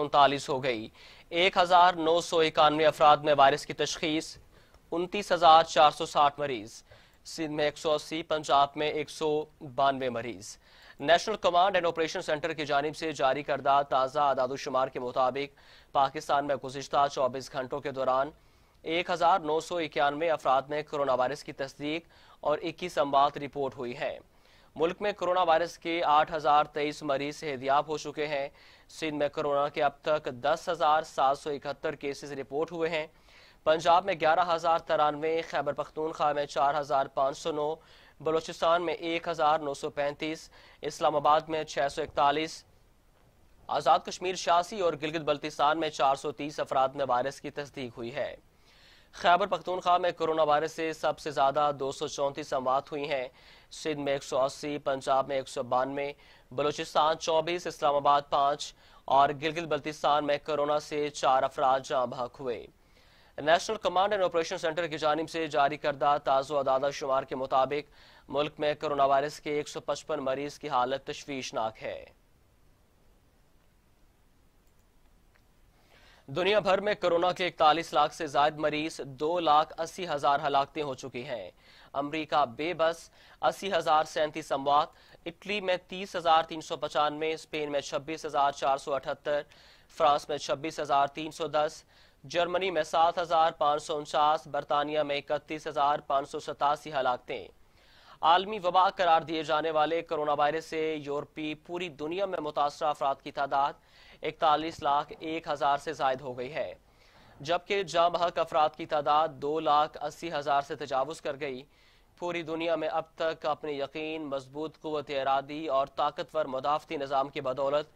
उनतालीस हो गई एक हजार नौ सौ इक्यानवे अफराद में वायरस की तशखीस उनतीस हजार चार सौ साठ मरीज सिंध में एक सौ अस्सी पंजाब में एक सौ बानवे मरीज national command and operation centre की जानब से जारी करदा ताज़ा आदाद शुमार के मुताबिक पाकिस्तान में गुजशत चौबीस घंटों के दौरान एक हजार नौ सौ इक्यानवे अफराद में कोरोना वायरस की तस्दीक और इक्कीस अमवात रिपोर्ट हुई है मुल्क में कोरोना वायरस के 8,023 मरीज सेहतियाब हो चुके हैं सिंध में कोरोना के अब तक दस हजार सात सौ इकहत्तर केसेज रिपोर्ट हुए हैं पंजाब में ग्यारह हजार तिरानवे खैबर पख्तूनखा में चार हजार पाँच सौ नौ बलोचिस्तान में एक हजार नौ सौ पैंतीस इस्लामाबाद में छह सौ इकतालीस आज़ाद कश्मीर शासी और गिलगित बल्तिस्तान में चार सौ तीस अफराद में वायरस की तस्दीक हुई है खैबर पख्तूनख्वा में कोरोना वायरस से सबसे ज़्यादा दो सौ चौंतीस अमवात हुई हैं सिंध में एक सौ अस्सी पंजाब में एक सौ बानवे बलोचिस्तान चौबीस इस्लामाबाद पांच और गिलगित बल्तिस्तान में कोरोना से चार अफराज जहाँ भाग हुए national command and operation centre की जानब से जारी करदा ताज़ो अदादा शुमार के मुताबिक मुल्क में कोरोना वायरस के एक सौ पचपन मरीज की हालत तशवीशनाक है दुनिया भर में कोरोना के इकतालीस लाख से जायद मरीज दो लाख अस्सी हजार हलाकते हो चुकी हैं अमरीका बेबस अस्सी हजार सैंतीस अमवात इटली में तीस हजार तीन सौ पचानवे स्पेन में छब्बीस हजार चार सौ अठहत्तर फ्रांस में छब्बीस हजार तीन सौ दस जर्मनी में सात हजार पांच सौ उनचास बरतानिया में इकतीस हजार पांच सौ सतासी हलाकते आलमी वबा करार दिए जाने वाले कोरोना वायरस से यूरोपी पूरी दुनिया में मुतासर अफराद की तादाद इकतालीस लाख एक हज़ार से जायद हो गई है जबकि जब हक अफराद की तादाद दो लाख अस्सी हज़ार से तजावज़ कर गई पूरी दुनिया में अब तक अपने यकीन मजबूत कुत इरादी और ताकतवर मदाफती निज़ाम की बदौलत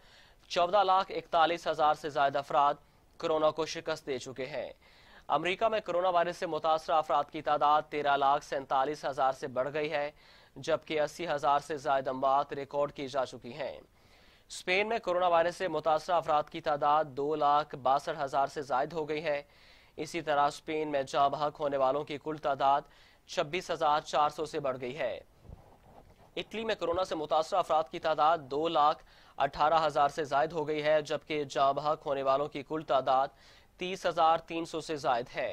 चौदह लाख इकतालीस हज़ार से ज्यादा अफराद कोरोना को शिकस्त दे चुके हैं अमरीका में कोरोना वायरस से मुतासर अफराद की तादाद तेरह लाख सैंतालीस हज़ार से बढ़ गई है जबकि अस्सी हज़ार से ज्यादा अमवात रिकॉर्ड की जा चुकी हैं स्पेन में कोरोना वायरस से मुतासर अफराद की तादाद दो लाख बासठ हज़ार से जायद हो गई है इसी तरह स्पेन में जाँ बहक होने वालों की कुल तादाद छब्बीस हज़ार चार सौ से बढ़ गई है इटली में कोरोना से मुतासर अफराद की तादाद दो लाख अठारह हज़ार से जायद हो गई है जबकि जाँ बहक होने वालों की कुल तादाद तीस हज़ार तीन सौ से जायद है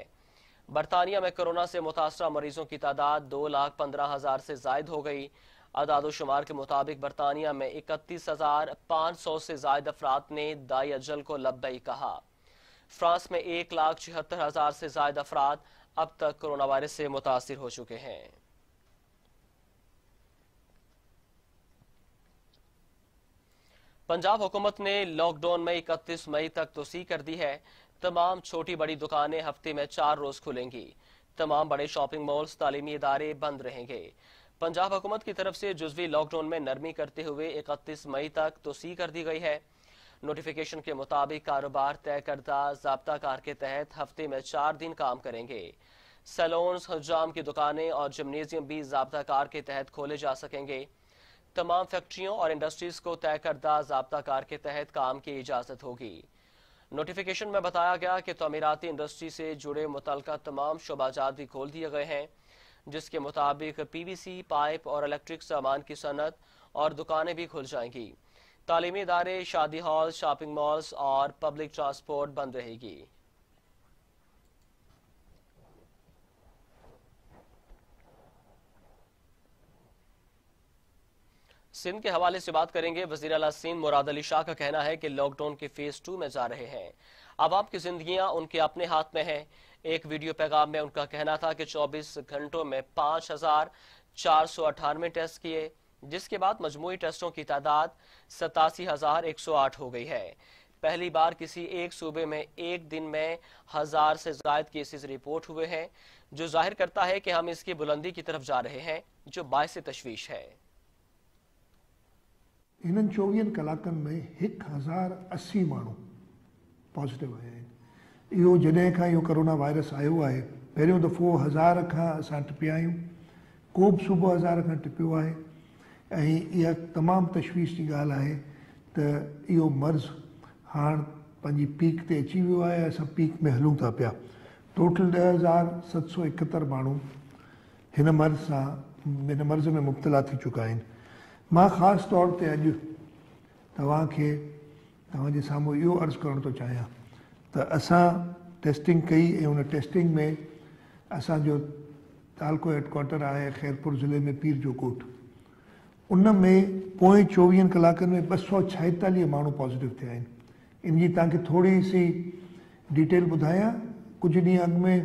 बरतानिया में कोरोना से मुतासर मरीजों की तादाद दो लाख पंद्रह हज़ार से जायद हो गई शुमार के मुताबिक बरतानिया में इकतीस हजार पाँच सौ से जायद अफराद ने दाई अजल को लबई कहा फ्रांस में एक लाख छिहत्तर हजार से जायद अफराद अब तक कोरोना वायरस से मुतासर हो चुके हैं पंजाब हुकूमत ने लॉकडाउन में इकतीस मई तक तोसी कर दी है तमाम छोटी बड़ी दुकानें हफ्ते में चार रोज खुलेंगी तमाम बड़े शॉपिंग मॉल्स तालीमी इदारे बंद रहेंगे पंजाब हुकूमत की तरफ से जुजवी लॉकडाउन में नरमी करते हुए इकतीस मई तक तोसी कर दी गई है नोटिफिकेशन के मुताबिक कारोबार तय करदा जबता कार के तहत हफ्ते में चार दिन काम करेंगे सैलोन्स हजाम की दुकानें और जिमनेजियम भी जबता कार के तहत खोले जा सकेंगे तमाम फैक्ट्रियों और इंडस्ट्रीज को तय करदा जबता कार के तहत काम की इजाजत होगी नोटिफिकेशन में बताया गया कि तमीराती इंडस्ट्री से जुड़े मुतल तमाम शोबाजात भी खोल दिए गए हैं जिसके मुताबिक पीवीसी पाइप और इलेक्ट्रिक सामान की सनत और दुकानें भी खुल जाएंगी तालीमी इदारे शादी हॉल शॉपिंग मॉल्स और पब्लिक ट्रांसपोर्ट बंद रहेगी सिंध के हवाले से बात करेंगे वजीर अला सिंध मुराद अली शाह का कहना है कि लॉकडाउन के फेज टू में जा रहे हैं अब आपकी जिंदगियां उनके अपने हाथ में हैं एक वीडियो पैगाम में उनका कहना था कि 24 घंटों में पांच हजार चार सौ अठानवे टेस्ट किए जिसके बाद मजमू टेस्टों की तादाद सतासी हजार एक सौ आठ हो गई है पहली बार किसी एक सूबे में एक दिन में हजार से जायद केसेस रिपोर्ट हुए हैं जो जाहिर करता है कि हम इसकी बुलंदी की तरफ जा रहे हैं जो बायस तशवीश है इन चोवीहनि कलाकन में एक हज़ार अस्सी मानू पॉज़िटिव आया इहो जॾहिं खां इहो करोना वायरस आयो आहे पहिरियों दफ़ो हज़ार खां असां टिपिया आहियूं को बि सुबुह हज़ार खां टिपियो आहे ऐं इहा तमामु तशवीश जी ॻाल्हि आहे त इहो मर्ज़ु हाणे पंहिंजी पीक ते अची वियो आहे असां पीक में हलूं था पिया टोटल ॾह हज़ार सत सौ एकहतरि माण्हू हिन मर्ज़ सां हिन मर्ज़ में मुबतला थी चुका आहिनि मां ख़ासि तौर ते अॼु तव्हांखे तव्हांजे साम्हूं इहो अर्ज़ु करणु थो चाहियां तो अस टेस्टिंग कई उन टेस्टिंग में असो तालको हेडक्वाटर आहे ख़ैरपुर ज़िले में पीर जो कोट उन में पोएं कलाक में ब सौ छहताली मू पॉज़िटिव थे इनकी तक थोड़ी सी डिटेल बुधा कुछ ढी अग में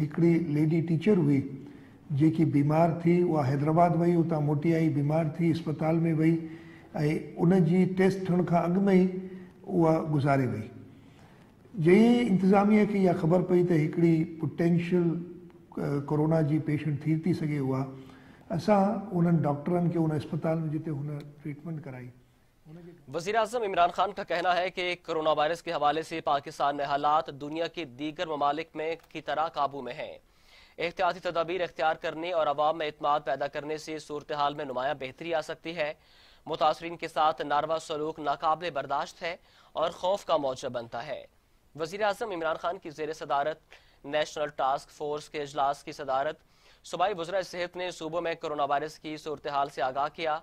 एक लेडी टीचर हुई जी बीमार थी वह हैदराबाद वही उत मोटी आई बीमार थी अस्पताल में वही उन टेस्ट थे अग में ही वह गुज़ारे वही यही इंतजामिया की इहा ख़बर पई तो एक पोटेंशियल कोरोना जी पेशेंट थी थी सके हुआ असां उन डॉक्टर के उन अस्पताल में जिते उन ट्रीटमेंट कराई वजीर अजम इमरान खान का कहना है कि कोरोना वायरस के हवाले से पाकिस्तान में हालात दुनिया के दीगर ममालिक में की तरह काबू में हैं एहतियाती तदाबीर अख्तियार करने और आवाम में अतमाद पैदा करने से सूरत हाल में नुमाया बेहतरी आ सकती है मुतासरीन के साथ नारवा सलूक नाकबले बर्दाश्त है और खौफ का मौजा बनता है वजीर अजम इमरान खान की जेर सदारत नेशनल टास्क फोर्स के अजलास की सदारत सूबाई वजरा सेहत ने सूबों में कोरोना वायरस की सूरत हाल से आगाह किया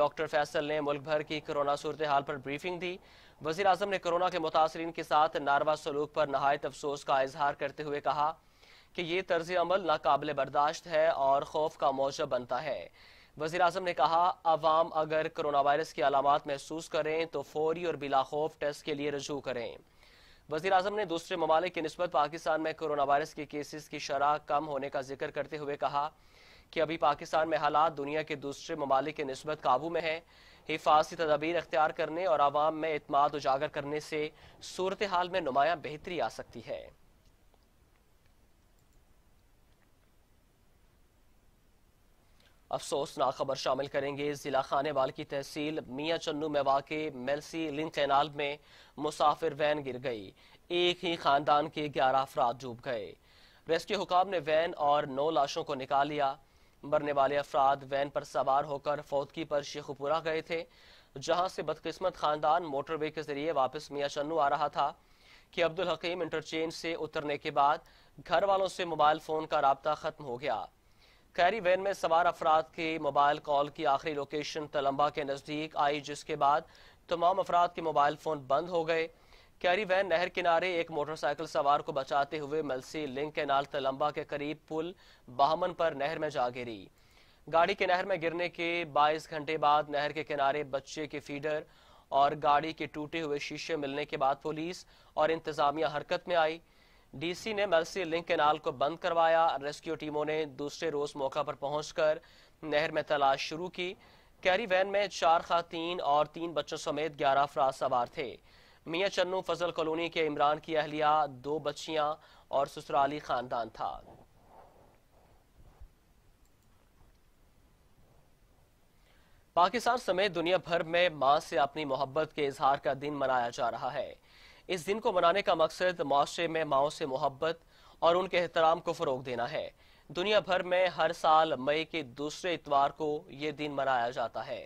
डॉक्टर फैसल ने मुल्क भर की कोरोना सूरत हाल पर ब्रीफिंग दी वजी अजम ने कोरोना के मुतासरी के साथ नारवा सलूक पर नहायत अफसोस का इजहार करते हुए कहा कि ये तर्ज अमल नाकबिल बर्दाश्त है और खौफ का मौजब बनता है वजी अजम ने कहा आवाम अगर कोरोना वायरस की अलामत महसूस करें तो फौरी और बिला खौफ टेस्ट के लिए रजू करें वजीर अजम ने दूसरे ममालिक की नस्बत पाकिस्तान में कोरोना वायरस के केसेस की शराह कम होने का जिक्र करते हुए कहा कि अभी पाकिस्तान में हालात दुनिया के दूसरे ममालिक की नस्बत काबू में है हिफाजती तदाबीर अख्तियार करने और आवाम में अतमाद उजागर करने से सूरत हाल में नुमाया बेहतरी आ सकती है अफसोसनाक खबर शामिल करेंगे जिला खानेवाल की तहसील मियाँ चन्नू में वाके मेलसी लिंक कैनाल में मुसाफिर वैन गिर गई एक ही खानदान के ग्यारह अफराद डूब गए रेस्क्यू हुकाम ने वैन और नौ लाशों को निकाल लिया मरने वाले अफराद वैन पर सवार होकर फौतकी पर शेखुपुरा गए थे जहां से बदकिस्मत खानदान मोटरवे के जरिए वापस मियाँ चन्नू आ रहा था कि अब्दुल हकीम इंटरचेंज से उतरने के बाद घर वालों से मोबाइल फोन का रबता खत्म हो गया कैरी वैन में सवार अफराद की मोबाइल कॉल की आखिरी लोकेशन तलंबा के नज़दीक आई जिसके बाद तमाम अफराद के मोबाइल फ़ोन बंद हो गए कैरी वैन नहर किनारे एक मोटरसाइकिल सवार को बचाते हुए मलसी लिंक नाल तलंबा के करीब पुल बहमन पर नहर में जा गिरी गाड़ी के नहर में गिरने के 22 घंटे बाद नहर के किनारे बच्चे के फीडर और गाड़ी के टूटे हुए शीशे मिलने के बाद पुलिस और इंतजामिया हरकत में आई डीसी ने मलसी लिंक कैनाल को बंद करवाया रेस्क्यू टीमों ने दूसरे रोज मौका पर पहुंचकर नहर में तलाश शुरू की कैरी वैन में चार खातन और तीन बच्चों समेत ग्यारह अफराज सवार थे मियाँ चन्नू फजल कॉलोनी के इमरान की अहलिया दो बच्चियां और ससुराली खानदान था पाकिस्तान समेत दुनिया भर में मां से अपनी मोहब्बत के इजहार का दिन मनाया जा रहा है इस दिन को मनाने का मकसद माशरे में माओ से मोहब्बत और उनके एहतराम को फ़रोग देना है दुनिया भर में हर साल मई के दूसरे इतवार को यह दिन मनाया जाता है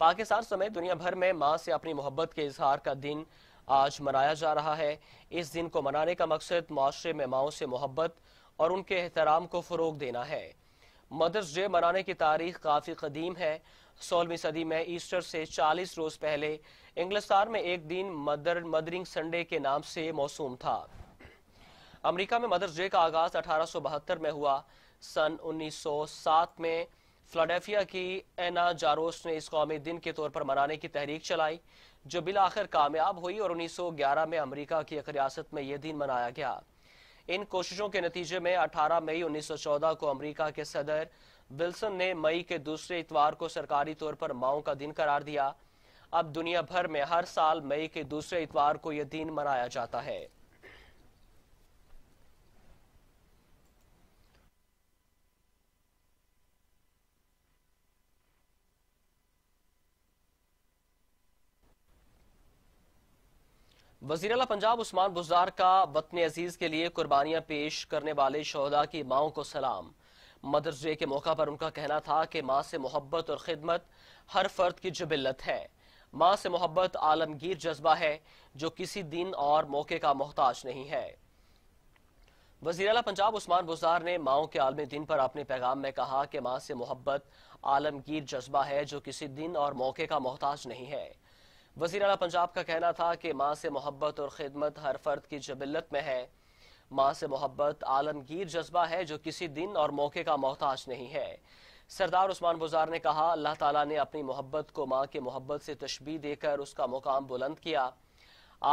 पाकिस्तान समेत दुनिया भर में माँ से अपनी मोहब्बत के इजहार का दिन आज मनाया जा रहा है इस दिन को मनाने का मकसद माशरे में माओ से मोहब्बत और उनके एहतराम को फ़रोग देना है मदर्स डे मनाने की तारीख काफ़ी कदीम है सोलहवीं सदी में ईस्टर से 40 रोज पहले इंग्लिस्तान में एक दिन मदर मदरिंग संडे के नाम से मौसूम था अमेरिका में मदर्स डे का आगाज 1872 में हुआ सन 1907 में फ्लाडेफिया की एना जारोस ने इस कौमी दिन के तौर पर मनाने की तहरीक चलाई जो बिल आखिर कामयाब हुई और 1911 में अमेरिका की एक रियासत में यह दिन मनाया गया इन कोशिशों के नतीजे में 18 मई 1914 को अमेरिका के सदर विल्सन ने मई के दूसरे इतवार को सरकारी तौर पर माओ का दिन करार दिया अब दुनिया भर में हर साल मई के दूसरे इतवार को यह दिन मनाया जाता है वजीर अला पंजाब उस्मान बुजार का वतन अजीज के लिए कुर्बानियां पेश करने वाले शहदा की माओ को सलाम मदर्स डे के मौका पर उनका कहना था कि माँ से मोहब्बत और खिदमत हर फर्द की जबिलत है माँ से मोहब्बत आलमगीर जज्बा है जो किसी दिन और मौके का मोहताज नहीं है वजीर अला पंजाब उस्मान बुजार ने माओ के आलमी दिन पर अपने पैगाम में कहा कि माँ से मोहब्बत आलमगीर जज्बा है जो किसी दिन और मौके का मोहताज नहीं है वजीर अला पंजाब का कहना था कि माँ से मोहब्बत और खिदमत हर फर्द की जबिल्लत में है माँ से मोहब्बत आलमगीर जज्बा है जो किसी दिन और मौके का मोहताज नहीं है सरदार उस्मान बुजार ने कहा अल्लाह ताला ने अपनी मोहब्बत को माँ के मोहब्बत से तशबी देकर उसका मुकाम बुलंद किया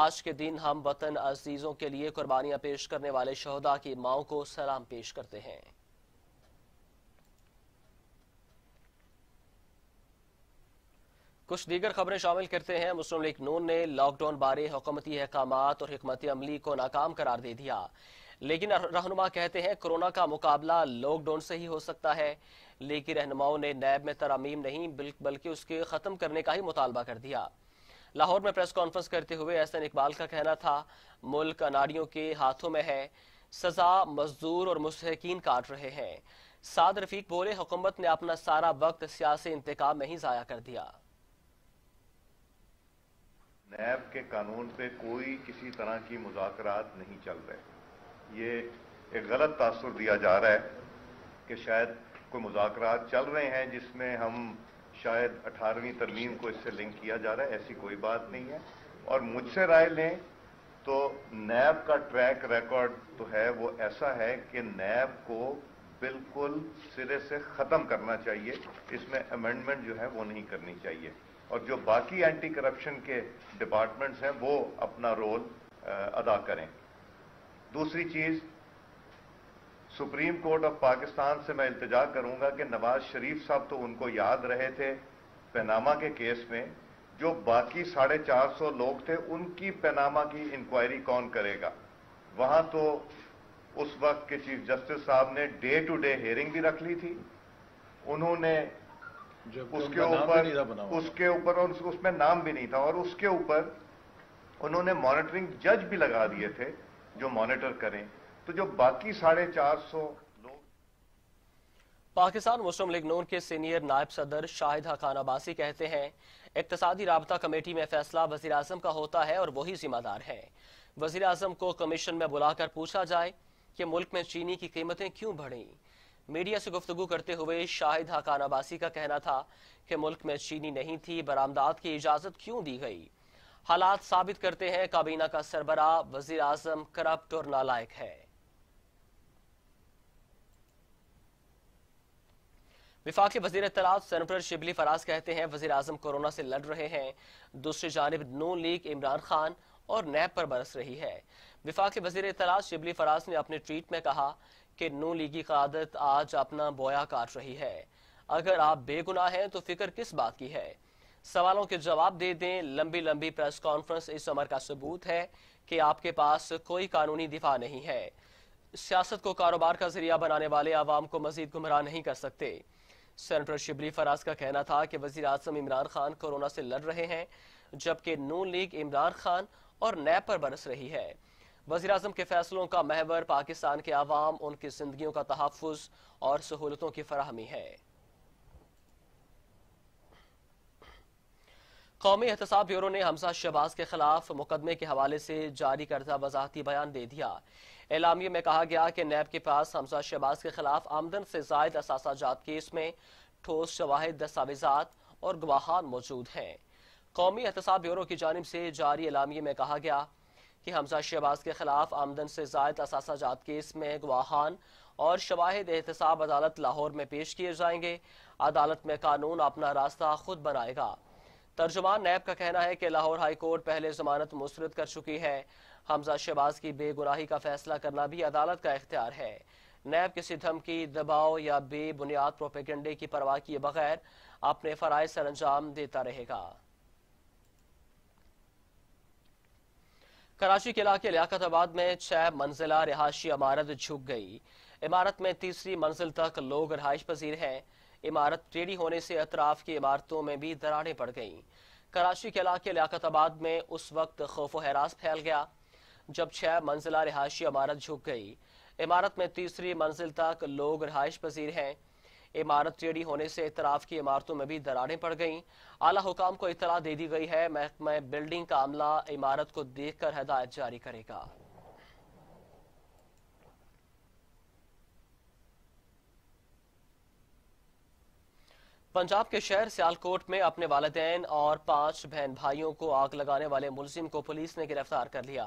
आज के दिन हम वतन अजीज़ों के लिए कुर्बानियाँ पेश करने वाले शहदा की माओ को सलाम पेश करते हैं कुछ दीगर खबरें शामिल करते हैं मुस्लिम लीग नून ने लॉकडाउन बारे हुकूमती अहकाम और हमत अमली को नाकाम करार दे दिया लेकिन रहनुमा कहते हैं कोरोना का मुकाबला लॉकडाउन से ही हो सकता है लेकिन रहनुमाओं ने नैब में तरामीम नहीं बल्कि उसके ख़त्म करने का ही मुतालबा कर दिया लाहौर में प्रेस कॉन्फ्रेंस करते हुए एहसन इकबाल का कहना था मुल्क अनाड़ियों के हाथों में है सजा मजदूर और मुस्किन काट रहे हैं साद रफीक बोले हुकूमत ने अपना सारा वक्त सियासी इंतकाम में ही जया कर दिया नैब के कानून पे कोई किसी तरह की मुजाकरात नहीं चल रहे ये एक गलत तासर दिया जा रहा है कि शायद कोई मुजाकरात चल रहे हैं जिसमें हम शायद अठारहवीं तरमीम को इससे लिंक किया जा रहा है ऐसी कोई बात नहीं है और मुझसे राय लें तो नैब का ट्रैक रिकॉर्ड तो है वो ऐसा है कि नैब को बिल्कुल सिरे से ख़त्म करना चाहिए इसमें अमेंडमेंट जो है वो नहीं करनी चाहिए और जो बाकी एंटी करप्शन के डिपार्टमेंट्स हैं वो अपना रोल अदा करें दूसरी चीज सुप्रीम कोर्ट ऑफ पाकिस्तान से मैं इल्तजा करूंगा कि नवाज शरीफ साहब तो उनको याद रहे थे पैनामा के केस में जो बाकी साढ़े चार सौ लोग थे उनकी पैनामा की इंक्वायरी कौन करेगा वहां तो उस वक्त के चीफ जस्टिस साहब ने डे टू डे हेयरिंग भी रख ली थी उन्होंने उसके ऊपर उसके ऊपर और उसमें नाम भी नहीं था और उसके ऊपर उन्होंने मॉनिटरिंग जज भी लगा दिए थे जो मॉनिटर करें तो जो बाकी साढ़े चार सौ पाकिस्तान मुस्लिम लीग नून के सीनियर नायब सदर शाहिद खान अबासी कहते हैं इकतदी रबता कमेटी में फैसला वजी अजम का होता है और वही जिम्मेदार है वजी अजम को कमीशन में बुलाकर पूछा जाए कि मुल्क में चीनी की कीमतें क्यों बढ़ी मीडिया से गुफ्तु करते हुए शाहिद हकान अबासी का कहना था कि मुल्क में चीनी नहीं थी बरामदात की इजाज़त क्यों दी गई हालात साबित करते हैं काबीना का सरबरा वजीर आजम करप्ट और नालायक है विफाक वजीर तलाब सरवर शिबली फराज कहते हैं वजीर आजम कोरोना से लड़ रहे हैं दूसरी जानब नू लीग इमरान खान और नैब पर बरस रही है विफाक वजीर तलाब शिबली फराज ने अपने ट्वीट में कहा कि नू लीगी आदत आज अपना बोया काट रही है अगर आप बेगुनाह हैं तो फिक्र किस बात की है सवालों के जवाब दे दें लंबी लंबी प्रेस कॉन्फ्रेंस इस अमर का सबूत है कि आपके पास कोई कानूनी दिफा नहीं है सियासत को कारोबार का जरिया बनाने वाले आवाम को मजीद गुमराह नहीं कर सकते सेनेटर शिबली फराज का कहना था कि वजीर अजम इमरान खान कोरोना से लड़ रहे हैं जबकि नून लीग इमरान खान और नैब पर बरस रही है वजी अजम के फैसलों का महवर पाकिस्तान के आवाम उनकी जिंदगी का तहफ़ और सहूलतों की फराहमी है कौमी एहतसाब ब्यूरो ने हमजा शहबाज के खिलाफ मुकदमे के हवाले से जारी करदा वजाहती बयान दे दिया एलामिया में कहा गया कि नैब के पास हमजा शहबाज के खिलाफ आमदन से जायद असासाजात केस में ठोस शवाहद दस्तावेजा और गवाहान मौजूद हैं कौमी एहतसाब ब्यूरो की जानब से जारी एलामिया में कहा गया कि हमजा शहबाज के खिलाफ आमदन से जायद असासा जात केस में गवाहान और शवाहद एहतसाब अदालत लाहौर में पेश किए जाएंगे अदालत में कानून अपना रास्ता खुद बनाएगा तर्जुमान नैब का कहना है कि लाहौर हाई कोर्ट पहले जमानत मुस्रद कर चुकी है हमजा शहबाज की बेगुनाही का फैसला करना भी अदालत का इख्तियार है नैब किसी धमकी दबाव या बेबुनियाद प्रोपेगेंडे की परवाह किए बगैर अपने फ़राइज सर अंजाम देता रहेगा कराची के इलाके लियाकताबाद में छह मंजिला रिहायशी इमारत झुक गई इमारत में तीसरी मंजिल तक लोग रहायश पजीर हैं इमारत टेढ़ी होने से अतराफ की इमारतों में भी दरारें पड़ गई कराची के इलाके लियाकताबाद में उस वक्त खौफ हरास फैल गया जब छह मंजिला रिहायशी इमारत झुक गई इमारत में तीसरी मंजिल तक लोग रहायश पजीर हैं इमारत टेढ़ी होने से इतराफ की इमारतों में भी दरारें पड़ गईं आला हुकाम को इतला दे दी गई है महकमा बिल्डिंग का अमला इमारत को देखकर हदायत जारी करेगा पंजाब के शहर सियालकोट में अपने वालदेन और पांच बहन भाइयों को आग लगाने वाले मुलजिम को पुलिस ने गिरफ्तार कर लिया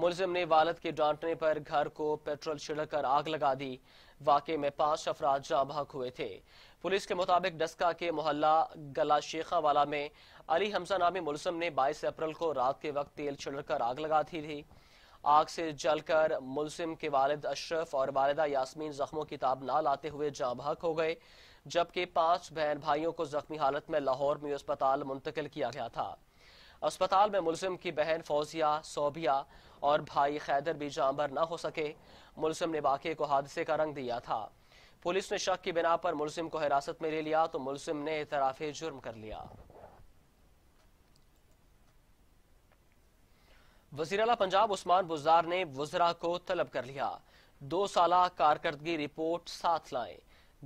मुलिम ने वालद के डांटने पर घर को पेट्रोल छिड़क कर आग लगा दी वाक़े में पांच अफराज जाबाक हुए थे पुलिस के मुताबिक डस्का के मोहल्ला गला शेखा वाला में अली हमसा नामी मुलसम ने बाईस अप्रैल को रात के वक्त तेल छिड़क कर आग लगा दी थी आग से जलकर मुलिम के वालिद अशरफ और वालदा यासमीन जख्मों की ताब ना लाते हुए बहक हो गए जबकि पांच बहन भाइयों को जख्मी हालत में लाहौर में अस्पताल मुंतकिल किया गया था अस्पताल में मुलजिम की बहन फौजिया सोबिया और भाई खैदर भी भर न हो सके मुलजिम ने वाक़े को हादसे का रंग दिया था पुलिस ने शक की बिना पर मुलजिम को हिरासत में ले लिया तो मुलजिम ने इतराफे जुर्म कर लिया वजीर अला पंजाब उस्मान बुजार ने वजरा को तलब कर लिया दो साल कारकर्दगी रिपोर्ट साथ लाए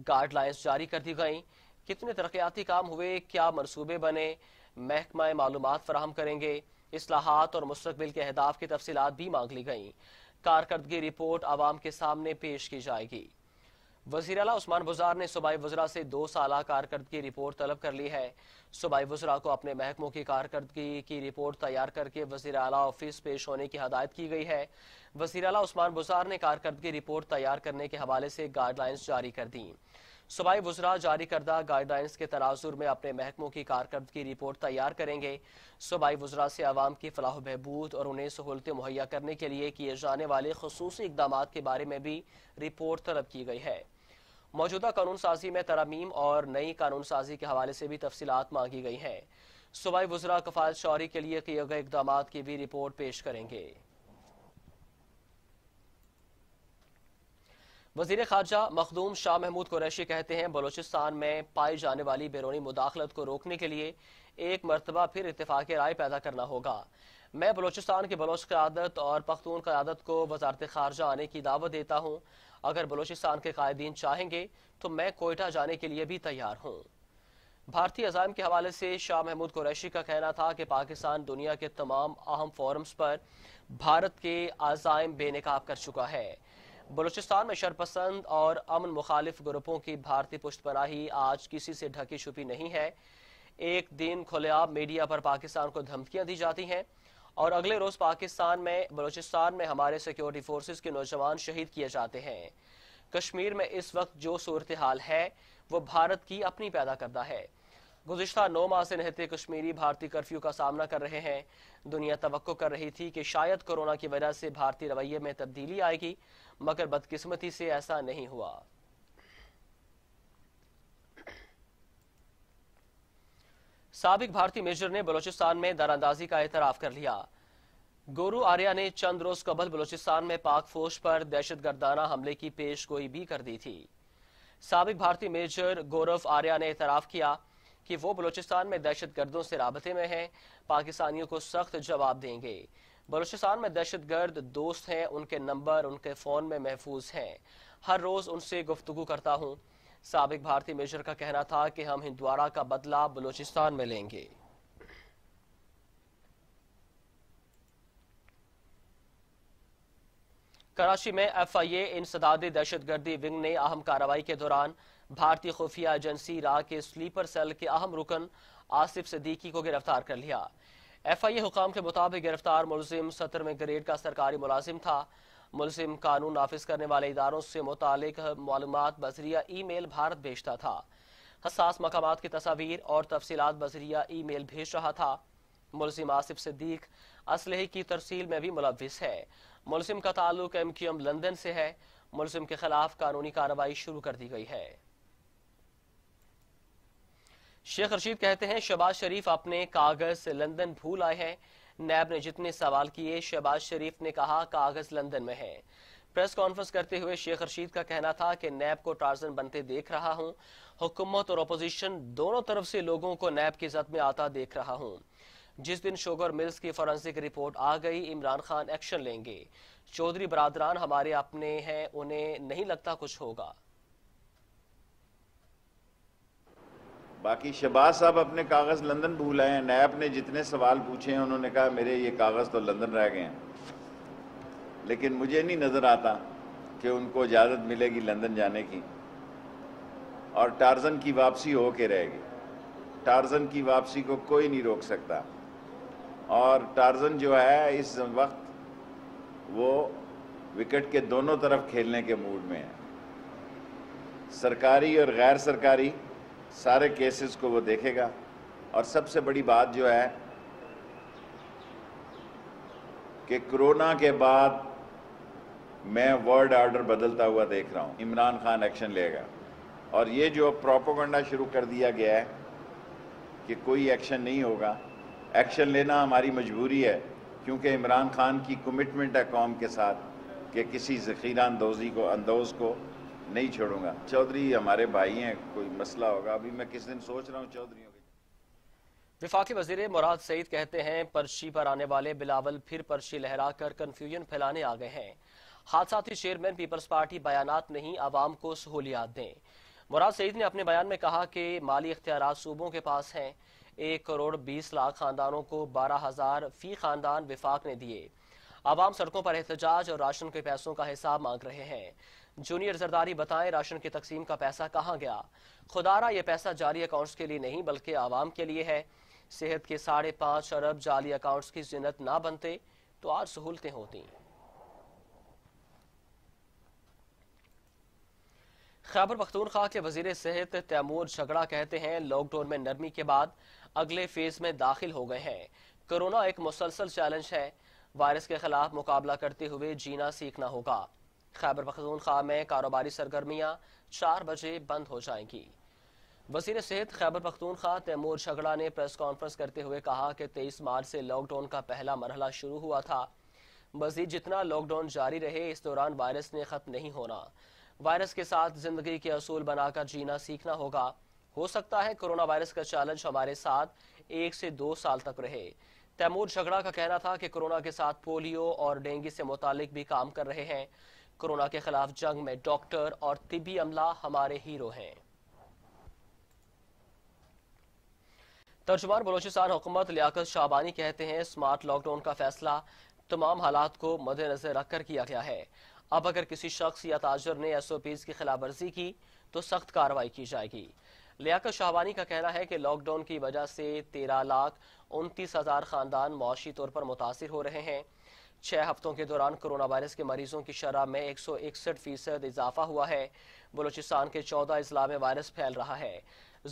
गाइडलाइंस जारी कर दी गई कितने तरक्याती काम हुए क्या मनसूबे बने महकमा मालूम फराहम करेंगे असलाहत और मुस्तबिल के अहदाफ की तफसीत भी मांग ली गई कारकर्दगी रिपोर्ट आवाम के सामने पेश की जाएगी वजी अला उस्मान बुजार ने सूबाई वजरा से दो साल कारकर्दगी रिपोर्ट तलब कर ली है सूबाई वजरा को अपने महकमों की कारकर्दगी की रिपोर्ट तैयार करके वजी अला ऑफिस पेश होने की हदायत की गई है वजी अला उस्मान बुजार ने कारकर्दगी रिपोर्ट तैयार करने के हवाले से गाइडलाइंस जारी कर दी सूबाई वजरा जारी करदा गाइडलाइंस के तनाजुर में अपने महकमों की कारकर्दगी रिपोर्ट तैयार करेंगे सूबाई वजरा से आवाम की फलाह बहबूद और उन्हें सहूलतें मुहैया करने के लिए किए जाने वाले खसूस इकदाम के बारे में भी रिपोर्ट तलब की गई है मौजूदा कानून साजी में तरमीम और नई कानून साजी के हवाले से भी तफसीत मांगी गई हैं सूबाई वजरा कफाल शौरी के लिए किए गए इकदाम की भी रिपोर्ट पेश करेंगे वजीर खारजा मखदूम शाह महमूद कुरैशी कहते हैं बलोचिस्तान में पाई जाने वाली बैरूनी मुदाखलत को रोकने के लिए एक मरतबा फिर इतफाक राय पैदा करना होगा मैं बलोचिस्तान की बलोच क्यादत और पख्तून क्यादत को वजारत खारजा आने की दावत देता हूँ अगर बलोचिस्तान के कायदीन चाहेंगे तो मैं कोयटा जाने के लिए भी तैयार हूँ भारतीय अजाम के हवाले से शाह महमूद कुरैशी का कहना था कि पाकिस्तान दुनिया के तमाम अहम फोरम्स पर भारत के आजायम बेनकाब कर चुका है बलूचिस्तान में शरपसंद और अमन मुखालिफ ग्रुपों की भारतीय पनाही आज किसी से ढकी छुपी नहीं है एक दिन खुलेआम मीडिया पर पाकिस्तान को धमकियां दी जाती हैं और अगले रोज पाकिस्तान में बलूचिस्तान में हमारे सिक्योरिटी फोर्सेस के नौजवान शहीद किए जाते हैं कश्मीर में इस वक्त जो सूरत हाल है वो भारत की अपनी पैदा करता है गुजशत नौ माह से रहते कश्मीरी भारतीय कर्फ्यू का सामना कर रहे हैं दुनिया तो कर रही थी कि शायद कोरोना की वजह से भारतीय रवैये में तब्दीली आएगी मगर बदकिस्मती से ऐसा नहीं हुआ सबक भारतीय मेजर ने बलोचिस्तान में दरअंदाजी का एतराफ कर लिया गोरु आर्या ने चंद रोज कबल बलोचिस्तान में पाक फौज पर दहशत गर्दाना हमले की पेश गोई भी कर दी थी सबक भारतीय मेजर गौरव आर्या ने एतराफ किया कि वो बलोचिस्तान में दहशत गर्दों से रबते में हैं पाकिस्तानियों को सख्त जवाब देंगे बलूचिस्तान में दहशत गर्द दोस्त हैं उनके नंबर उनके फ़ोन में महफूज हैं हर रोज़ उनसे गुफ्तु करता हूँ सबक भारतीय मेजर का कहना था कि हम हिंदवाड़ा का बदला बलूचिस्तान में लेंगे कराची में एफ आई ए इंसदादी गर्दी विंग ने अहम कार्रवाई के दौरान भारतीय खुफिया एजेंसी रा के स्लीपर सेल के अहम रुकन आसिफ सदीकी को गिरफ्तार कर लिया एफ आई ए हुकाम के मुताबिक गिरफ्तार मुलिम सत्रहवें ग्रेड का सरकारी मुलाजिम था मुलिम कानून नाफिज करने वाले इदारों से मुतक मालूम बजरिया ई मेल भारत भेजता था हसास मकाम की तस्वीर और तफसीत बजरिया ई मेल भेज रहा था मुलिम आसिफ सिद्दीक असलहे की तरसील में भी मुलविस है मुलिम का ताल्लुक एम क्यू एम लंदन से है मुलिम के खिलाफ कानूनी कार्रवाई शुरू कर दी गई है शेख रशीद कहते हैं शहबाज शरीफ अपने कागज से लंदन भूल आए हैं नैब ने जितने सवाल किए शहबाज शरीफ ने कहा कागज लंदन में है प्रेस कॉन्फ्रेंस करते हुए शेख रशीद का कहना था कि नैब को टार्जन बनते देख रहा हूं हुकूमत और अपोजिशन दोनों तरफ से लोगों को नैब की जद में आता देख रहा हूं जिस दिन शुगर मिल्स की फॉरेंसिक रिपोर्ट आ गई इमरान खान एक्शन लेंगे चौधरी बरादरान हमारे अपने हैं उन्हें नहीं लगता कुछ होगा बाकी शहबाज साहब अपने कागज़ लंदन भूल आए हैं नैब ने जितने सवाल पूछे हैं उन्होंने कहा मेरे ये कागज़ तो लंदन रह गए हैं लेकिन मुझे नहीं नज़र आता कि उनको इजाज़त मिलेगी लंदन जाने की और टार्जन की वापसी हो के रहेगी टार्जन की वापसी को कोई नहीं रोक सकता और टार्जन जो है इस वक्त वो विकेट के दोनों तरफ खेलने के मूड में है सरकारी और गैर सरकारी सारे केसेस को वो देखेगा और सबसे बड़ी बात जो है कि कोरोना के बाद मैं वर्ल्ड ऑर्डर बदलता हुआ देख रहा हूँ इमरान खान एक्शन लेगा और ये जो प्रोपोगंडा शुरू कर दिया गया है कि कोई एक्शन नहीं होगा एक्शन लेना हमारी मजबूरी है क्योंकि इमरान खान की कमिटमेंट है कौम के साथ कि किसी ज़खीरा अंदोजी को अंदोज़ को नहीं छोड़ूंगा चौधरी हमारे भाई हैं कोई मसला होगा अभी मैं किस दिन सोच रहा हूँ चौधरी विफाकी वजीर मुराद सईद कहते हैं पर्ची पर आने वाले बिलावल फिर पर्ची लहरा कर कन्फ्यूजन फैलाने आ गए हैं हादसाती चेयरमैन पीपल्स पार्टी बयानात नहीं आवाम को सहूलियात दें मुराद सईद ने अपने बयान में कहा कि माली इख्तियार सूबों के पास हैं एक करोड़ बीस लाख खानदानों को बारह हजार फी खानदान विफाक ने दिए आवाम सड़कों पर एहतजाज और राशन के पैसों का हिसाब मांग रहे हैं जूनियर जरदारी बताएं राशन की तकसीम का पैसा कहाँ गया खुदारा यह पैसा जाली अकाउंट्स के लिए नहीं बल्कि आवाम के लिए है सेहत के साढ़े पांच अरब जाली अकाउंट्स की जिनत ना बनते तो आज सहूलतें होती खैबर पख्तूनख्वा के वजीर सेहत तैमूर झगड़ा कहते हैं लॉकडाउन में नरमी के बाद अगले फेज में दाखिल हो गए हैं कोरोना एक मुसलसल चैलेंज है वायरस के खिलाफ मुकाबला करते हुए जीना सीखना होगा खैबर पखतून खा में कारोबारी सरगर्मियां चार बजे बंद हो जाएंगी वजीर सेहत खैबर पखतून खा तैमूर झगड़ा ने प्रेस कॉन्फ्रेंस करते हुए कहा कि तेईस मार्च से लॉकडाउन का पहला मरहला शुरू हुआ था मजीद जितना लॉकडाउन जारी रहे इस दौरान वायरस ने खत्म नहीं होना वायरस के साथ जिंदगी के असूल बनाकर जीना सीखना होगा हो सकता है कोरोना वायरस का चैलेंज हमारे साथ एक से दो साल तक रहे तैमूर झगड़ा का कहना था कि कोरोना के साथ पोलियो और डेंगू से मुतालिक भी काम कर रहे हैं कोरोना के खिलाफ जंग में डॉक्टर और तिबी अमला हमारे हीरो हैं तर्जुमान बलोचिस्तान हुकूमत लियाकत शाहबानी कहते हैं स्मार्ट लॉकडाउन का फैसला तमाम हालात को मद्देनजर रखकर किया गया है अब अगर किसी शख्स या ताजर ने एस ओ पीज की खिलाफवर्जी की तो सख्त कार्रवाई की जाएगी लियाकत शाहबानी का कहना है कि लॉकडाउन की वजह से तेरह लाख उनतीस हज़ार खानदान मुआशी तौर पर मुतासर हो रहे हैं छः हफ्तों के दौरान कोरोना वायरस के मरीजों की शरह में एक सौ इकसठ फीसद इजाफा हुआ है बलूचिस्तान के चौदह अजला में वायरस फैल रहा है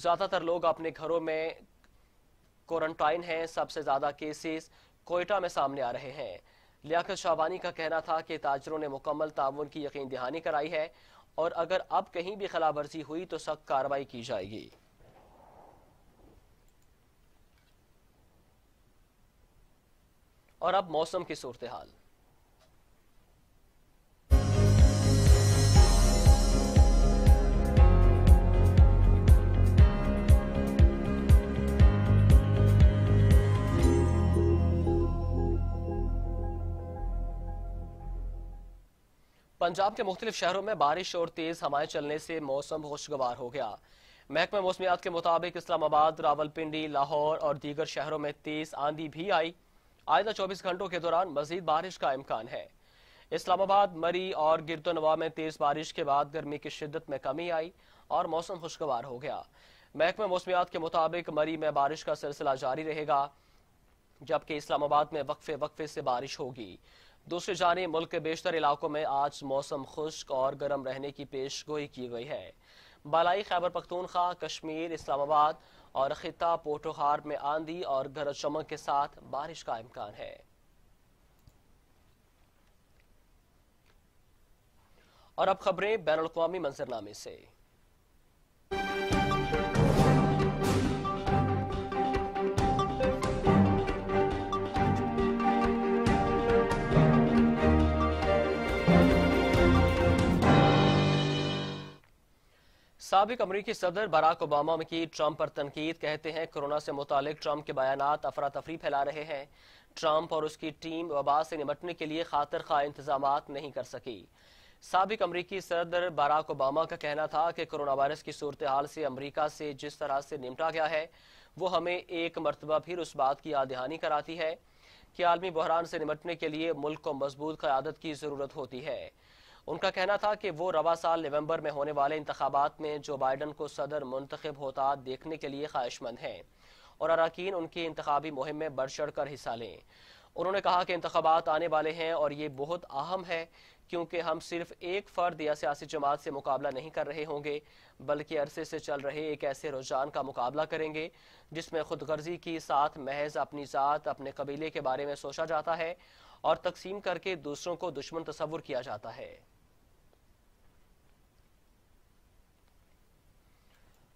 ज़्यादातर लोग अपने घरों में क्वारंटाइन हैं सबसे ज़्यादा केसेस कोयटा में सामने आ रहे हैं लियाकत शाहबानी का कहना था कि ताजरों ने मुकम्मल ताउन की यकीन दहानी कराई है और अगर अब कहीं भी खिलाफवर्जी हुई तो सख्त कार्रवाई की जाएगी और अब मौसम की सूरत हाल पंजाब के मुख्तलिफ शहरों में बारिश और तेज हवाएं चलने से मौसम खुशगवार हो गया महकमा मौसमियात के मुताबिक इस्लामाबाद रावलपिंडी लाहौर और दीगर शहरों में तेज आंधी भी आई आयदा चौबीस घंटों के दौरान मजीद बारिश का इम्कान है इस्लामाबाद मरी और गिरदोनवा में तेज बारिश के बाद गर्मी की शिद्दत में कमी आई और मौसम खुशगवार हो गया महकमा मौसमियात के मुताबिक मरी में बारिश का सिलसिला जारी रहेगा जबकि इस्लामाबाद में वक्फे वक्फे से बारिश होगी दूसरी जानी मुल्क के बेशतर इलाकों में आज मौसम खुश्क और गर्म रहने की पेश गोई की गई है बालाई खैबर पख्तूनखा कश्मीर इस्लामाबाद और खिता पोटोहार में आंधी और गरज चमक के साथ बारिश का इम्कान है और अब खबरें बैन अवी मंजरनामे से सबक अमरीकी सदर बराक ओबामा की ट्रंप पर तनकीद कहते हैं कोरोना से मुतल ट्रंप के बयान अफरा तफरी फैला रहे हैं ट्रंप और उसकी टीम वबा से निपटने के लिए खातर खा इंतजाम नहीं कर सकी सबक अमरीकी सदर बराक ओबामा का कहना था कि कोरोना वायरस की सूरत हाल से अमरीका से जिस तरह से निपटा गया है वो हमें एक मरतबा फिर उस बात की याद दहानी कराती है कि आलमी बहरान से निपटने के लिए मुल्क को मजबूत क्यादत की ज़रूरत होती है उनका कहना था कि वो रवा साल नवंबर में होने वाले इंतबात में जो बाइडन को सदर मुंतब होता देखने के लिए ख्वाहिशमंद हैं और अरकान उनकी इंतबी मुहिम में बढ़ चढ़ कर हिस्सा लें उन्होंने कहा कि इंतबात आने वाले हैं और ये बहुत अहम है क्योंकि हम सिर्फ एक फ़र्द या सियासी जमात से मुकाबला नहीं कर रहे होंगे बल्कि अरसे से चल रहे एक ऐसे रुझान का मुकाबला करेंगे जिसमें खुदगर्जी की साथ महज अपनी ज़ात अपने कबीले के बारे में सोचा जाता है और तकसीम करके दूसरों को दुश्मन तस्वुर किया जाता है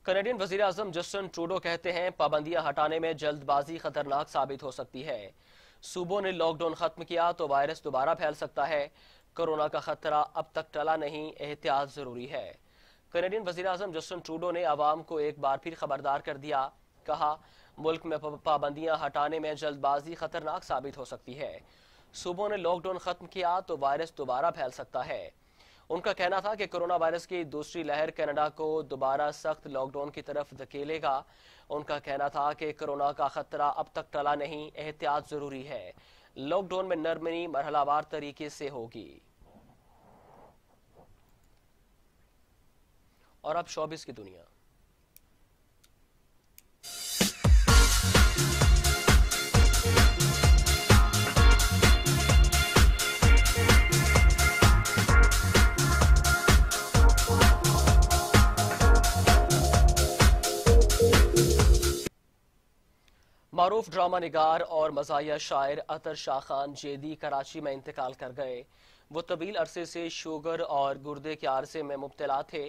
कनेडियन वजीर अजम जस्टिन ट्रूडो कहते हैं पाबंदियां हटाने में जल्दबाजी खतरनाक साबित हो सकती है सूबों ने लॉकडाउन खत्म किया तो वायरस दोबारा फैल सकता है कोरोना का खतरा अब तक टला नहीं एहतियात जरूरी है कनेडियन वजीर अजम जस्टिन ट्रूडो ने आवाम को एक बार फिर खबरदार कर दिया कहा मुल्क में पाबंदियां हटाने में जल्दबाजी खतरनाक साबित हो सकती है सूबों ने लॉकडाउन खत्म किया तो वायरस दोबारा फैल सकता है उनका कहना था कि कोरोना वायरस की दूसरी लहर कनाडा को दोबारा सख्त लॉकडाउन की तरफ धकेलेगा उनका कहना था कि कोरोना का खतरा अब तक टला नहीं एहतियात जरूरी है लॉकडाउन में नरमनी मरहलावार तरीके से होगी और अब शोबिस की दुनिया मरूफ ड्रामा निगार और मजाया शायर अतर शाह खान जेदी कराची में इंतकाल कर गए वो तबील अरसे से शुगर और गुर्दे के आरसे में मुबतला थे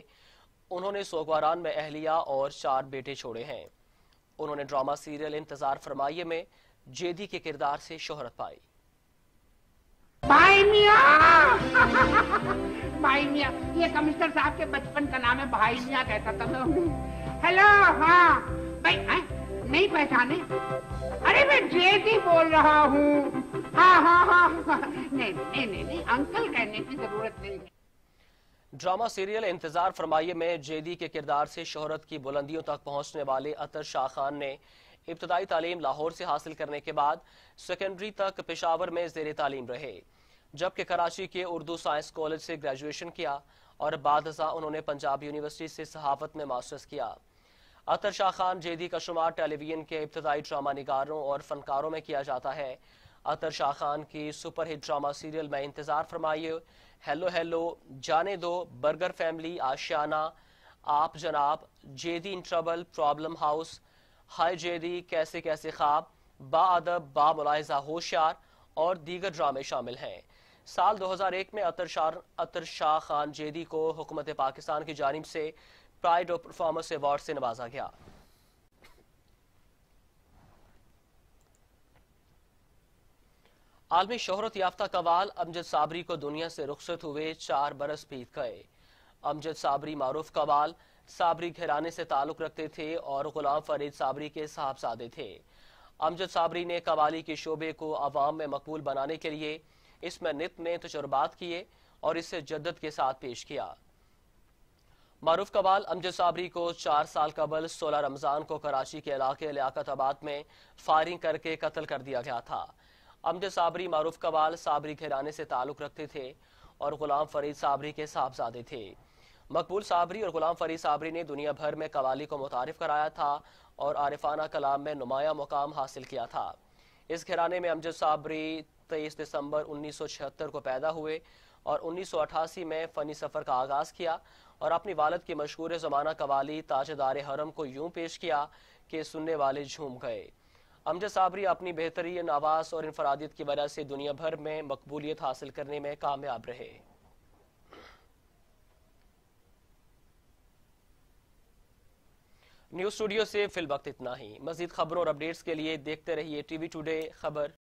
उन्होंने सोगवारान में अहलिया और चार बेटे छोड़े हैं उन्होंने ड्रामा सीरियल इंतजार फरमाइए में जेदी के किरदार से शोहरत पाई भाई मिया भाई मिया ये कमिश्नर साहब के बचपन का नाम है भाई मिया कहता था हेलो हाँ भाई नहीं पहचाने अरे मैं जेसी बोल रहा हूँ हाँ, हाँ हाँ हाँ नहीं नहीं नहीं नहीं अंकल कहने की जरूरत नहीं ड्रामा सीरियल इंतजार फरमाइए में जेदी के किरदार से शोहरत की बुलंदियों तक पहुंचने वाले अतर शाह खान ने इब्तदाई तालीम लाहौर से हासिल करने के बाद सेकेंडरी तक पेशावर में जेर तालीम रहे जबकि कराची के उर्दू साइंस कॉलेज से ग्रेजुएशन किया और बाद उन्होंने पंजाब यूनिवर्सिटी से सहाफत में मास्टर्स किया अतर शाह खान जेदी का शुमार टेलीविजन के इब्तदाई ड्रामा निगारों और फनकारों में किया जाता है अतर शाह खान की सुपरहिट ड्रामा सीरियल में इंतज़ार फरमाइए हेलो हेलो जाने दो बर्गर फैमिली आशियाना आप जनाब जेदी in trouble problem house hi जेदी कैसे कैसे ख्वाब बादब बा मुलायजा होशियार और दीगर ड्रामे शामिल हैं साल 2001 में अतर शाह अतर शाह खान जेदी को हुकूमत पाकिस्तान की जानब से प्राइड ऑफ परफॉर्मेंस अवार्ड से नवाजा गया आलमी शोहरत याफ्ता कवाल अमजद साबरी को दुनिया से रुखसत हुए चार बरस बीत गए अमजद साबरी मारूफ कवाल साबरी घराने से ताल्लुक रखते थे और गुलाम फरीद साबरी के साहबजादे थे अमजद साबरी ने कवाली के शोबे को आवाम में मकबूल बनाने के लिए इसमें नित नए तजुर्बात किए और इसे जद्दत के साथ पेश किया मारूफ कबाल अमजद साबरी को चार साल कबल सोलह रमजान को कराची के इलाके लियाकताबाद में फायरिंग करके कत्ल कर दिया गया था अमजद साबरी मारूफ कबाल साबरी घराने से ताल्लुक रखते थे और गुलाम फरीद साबरी के साहबजादे थे मकबूल साबरी और गुलाम फरीद साबरी ने दुनिया भर में कवाली को मुतारफ कराया था और आरिफाना कलाम में नुमाया मुकाम हासिल किया था इस घराने में अमजद साबरी तेईस दिसंबर उन्नीस सौ छिहत्तर को पैदा हुए और उन्नीस सौ अठासी में फनी सफ़र का आगाज़ किया और अपनी वालद की मशहूर ज़माना कवाली ताजदार हरम को यूं पेश किया कि सुनने वाले झूम गए अमजद साबरी अपनी बेहतरीन आवास और इनफरादियत की वजह से दुनिया भर में मकबूलियत हासिल करने में कामयाब रहे न्यूज स्टूडियो से फिल वक्त इतना ही मजीद खबरों और अपडेट्स के लिए देखते रहिए टीवी टुडे खबर